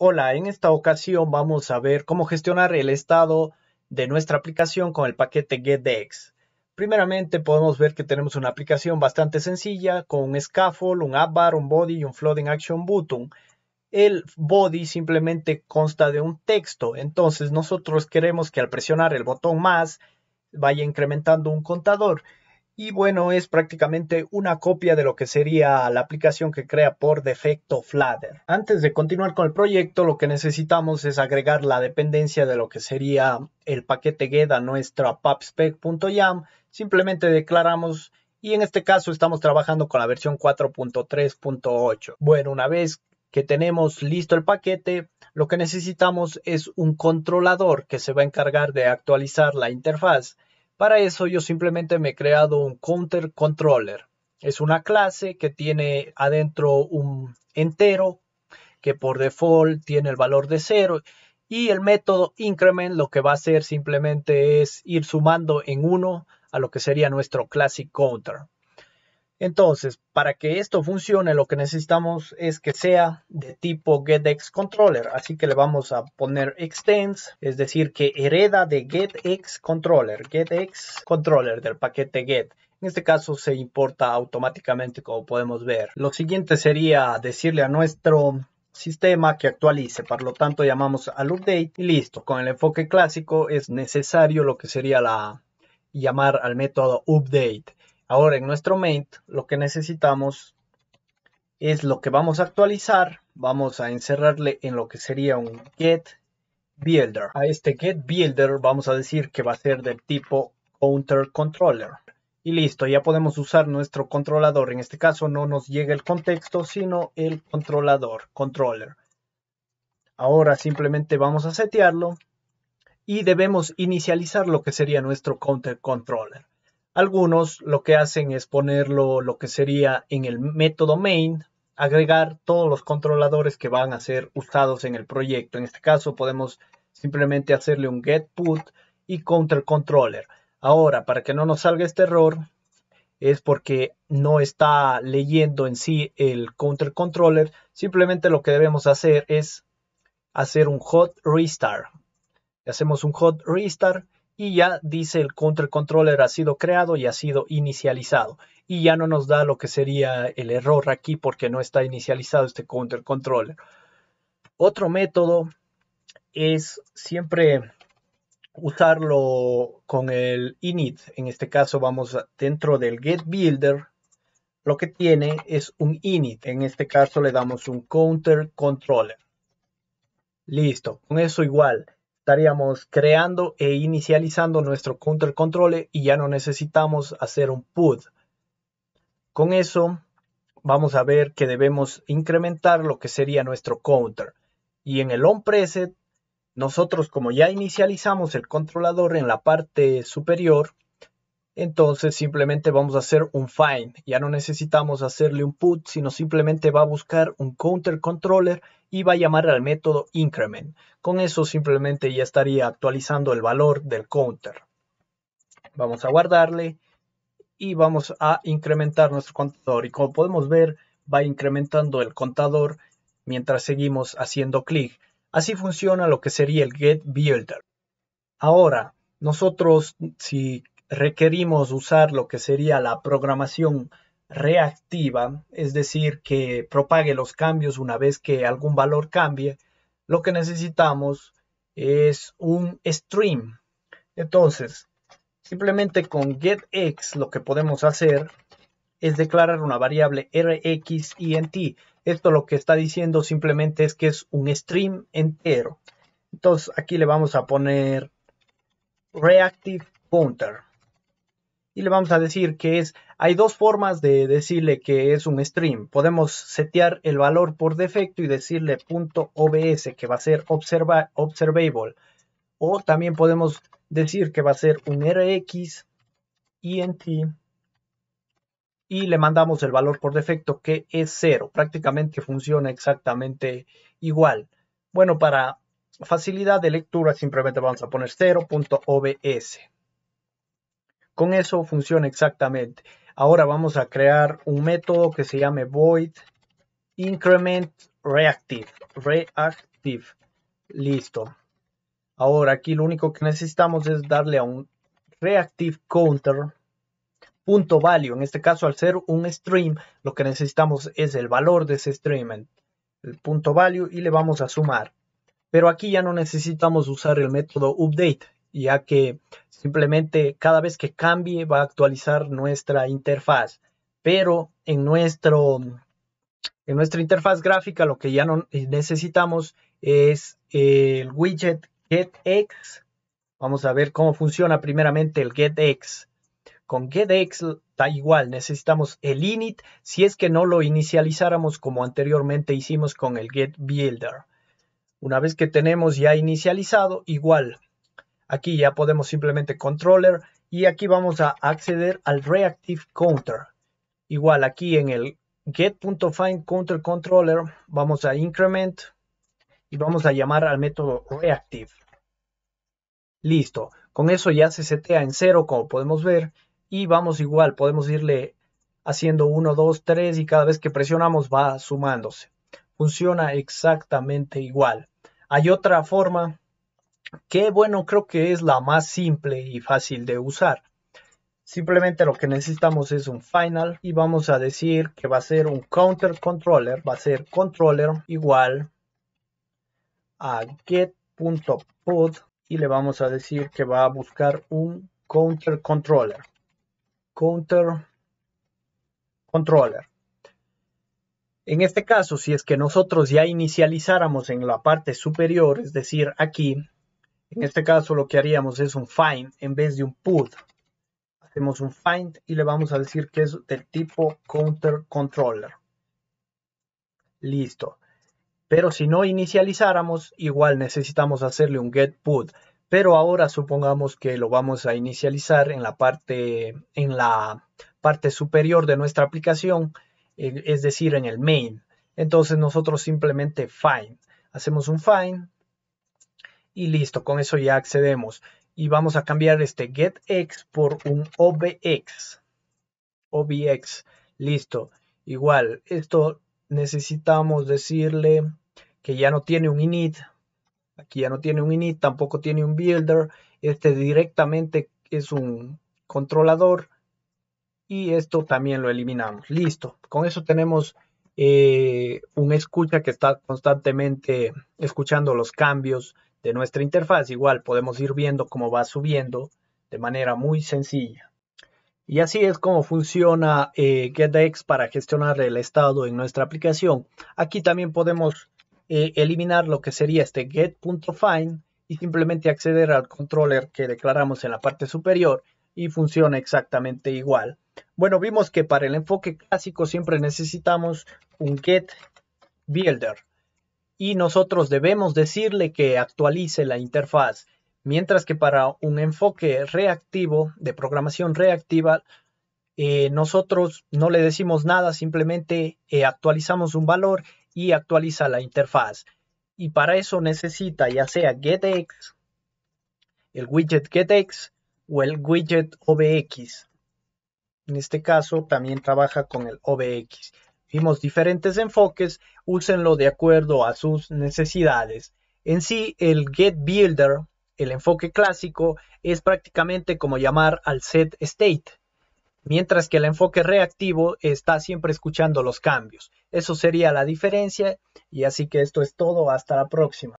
Hola, en esta ocasión vamos a ver cómo gestionar el estado de nuestra aplicación con el paquete GetDex. Primeramente podemos ver que tenemos una aplicación bastante sencilla con un scaffold, un app un body y un floating action button. El body simplemente consta de un texto, entonces nosotros queremos que al presionar el botón más vaya incrementando un contador. Y bueno, es prácticamente una copia de lo que sería la aplicación que crea por defecto Flutter. Antes de continuar con el proyecto, lo que necesitamos es agregar la dependencia de lo que sería el paquete get a nuestra pubspec.yam. Simplemente declaramos y en este caso estamos trabajando con la versión 4.3.8. Bueno, una vez que tenemos listo el paquete, lo que necesitamos es un controlador que se va a encargar de actualizar la interfaz para eso yo simplemente me he creado un counter controller. Es una clase que tiene adentro un entero que por default tiene el valor de 0 y el método increment lo que va a hacer simplemente es ir sumando en 1 a lo que sería nuestro classic counter. Entonces, para que esto funcione, lo que necesitamos es que sea de tipo GetXController. Así que le vamos a poner extends, es decir, que hereda de GetXController, GetXController del paquete get. En este caso se importa automáticamente, como podemos ver. Lo siguiente sería decirle a nuestro sistema que actualice. Por lo tanto, llamamos al update y listo. Con el enfoque clásico es necesario lo que sería la llamar al método update. Ahora en nuestro main lo que necesitamos es lo que vamos a actualizar. Vamos a encerrarle en lo que sería un get builder. A este get builder vamos a decir que va a ser del tipo counter controller. Y listo, ya podemos usar nuestro controlador. En este caso no nos llega el contexto, sino el controlador, controller. Ahora simplemente vamos a setearlo y debemos inicializar lo que sería nuestro counter controller. Algunos lo que hacen es ponerlo lo que sería en el método main, agregar todos los controladores que van a ser usados en el proyecto. En este caso podemos simplemente hacerle un get put y counter controller. Ahora, para que no nos salga este error, es porque no está leyendo en sí el counter controller. Simplemente lo que debemos hacer es hacer un hot restart. Hacemos un hot restart y ya dice el counter controller ha sido creado y ha sido inicializado. Y ya no nos da lo que sería el error aquí porque no está inicializado este counter controller. Otro método es siempre usarlo con el init. En este caso vamos dentro del get builder. Lo que tiene es un init. En este caso le damos un counter controller. Listo. Con eso igual estaríamos creando e inicializando nuestro counter control y ya no necesitamos hacer un put. Con eso vamos a ver que debemos incrementar lo que sería nuestro counter. Y en el on preset, nosotros como ya inicializamos el controlador en la parte superior, entonces simplemente vamos a hacer un find. Ya no necesitamos hacerle un put, sino simplemente va a buscar un counter controller y va a llamar al método increment. Con eso simplemente ya estaría actualizando el valor del counter. Vamos a guardarle y vamos a incrementar nuestro contador. Y como podemos ver, va incrementando el contador mientras seguimos haciendo clic. Así funciona lo que sería el Get Builder. Ahora, nosotros si requerimos usar lo que sería la programación reactiva, es decir, que propague los cambios una vez que algún valor cambie, lo que necesitamos es un stream. Entonces, simplemente con getX lo que podemos hacer es declarar una variable rx rxint. Esto lo que está diciendo simplemente es que es un stream entero. Entonces, aquí le vamos a poner reactive pointer y le vamos a decir que es, hay dos formas de decirle que es un stream. Podemos setear el valor por defecto y decirle .obs que va a ser observable. O también podemos decir que va a ser un rx int y le mandamos el valor por defecto que es 0. Prácticamente funciona exactamente igual. Bueno, para facilidad de lectura simplemente vamos a poner 0.obs. Con eso funciona exactamente. Ahora vamos a crear un método que se llame void increment reactive. Reactive. Listo. Ahora aquí lo único que necesitamos es darle a un reactive counter punto value. En este caso, al ser un stream, lo que necesitamos es el valor de ese stream, el punto value, y le vamos a sumar. Pero aquí ya no necesitamos usar el método update ya que simplemente cada vez que cambie va a actualizar nuestra interfaz. Pero en, nuestro, en nuestra interfaz gráfica lo que ya no necesitamos es el widget getX. Vamos a ver cómo funciona primeramente el getX. Con getX da igual, necesitamos el init si es que no lo inicializáramos como anteriormente hicimos con el getBuilder. Una vez que tenemos ya inicializado, igual Aquí ya podemos simplemente controller y aquí vamos a acceder al reactive counter. Igual aquí en el get.findCounterController vamos a increment y vamos a llamar al método reactive. Listo. Con eso ya se setea en cero como podemos ver y vamos igual, podemos irle haciendo 1, 2, 3 y cada vez que presionamos va sumándose. Funciona exactamente igual. Hay otra forma que bueno, creo que es la más simple y fácil de usar. Simplemente lo que necesitamos es un final y vamos a decir que va a ser un counter controller, va a ser controller igual a get.put y le vamos a decir que va a buscar un counter controller. Counter controller. En este caso, si es que nosotros ya inicializáramos en la parte superior, es decir, aquí, en este caso lo que haríamos es un find en vez de un put. Hacemos un find y le vamos a decir que es del tipo counter controller. Listo. Pero si no inicializáramos, igual necesitamos hacerle un get put. Pero ahora supongamos que lo vamos a inicializar en la parte, en la parte superior de nuestra aplicación, eh, es decir, en el main. Entonces nosotros simplemente find. Hacemos un find y listo, con eso ya accedemos. Y vamos a cambiar este getX por un obx. Obx, listo. Igual, esto necesitamos decirle que ya no tiene un init. Aquí ya no tiene un init, tampoco tiene un builder. Este directamente es un controlador. Y esto también lo eliminamos. Listo. Con eso tenemos eh, un escucha que está constantemente escuchando los cambios de nuestra interfaz igual podemos ir viendo cómo va subiendo de manera muy sencilla. Y así es como funciona eh, GetDex para gestionar el estado en nuestra aplicación. Aquí también podemos eh, eliminar lo que sería este get.find y simplemente acceder al controller que declaramos en la parte superior y funciona exactamente igual. Bueno, vimos que para el enfoque clásico siempre necesitamos un get builder y nosotros debemos decirle que actualice la interfaz, mientras que para un enfoque reactivo, de programación reactiva, eh, nosotros no le decimos nada, simplemente eh, actualizamos un valor y actualiza la interfaz. Y para eso necesita ya sea getX, el widget getX o el widget OBX. En este caso también trabaja con el OBX. Vimos diferentes enfoques, úsenlo de acuerdo a sus necesidades. En sí, el Get Builder, el enfoque clásico, es prácticamente como llamar al set state, mientras que el enfoque reactivo está siempre escuchando los cambios. Eso sería la diferencia y así que esto es todo, hasta la próxima.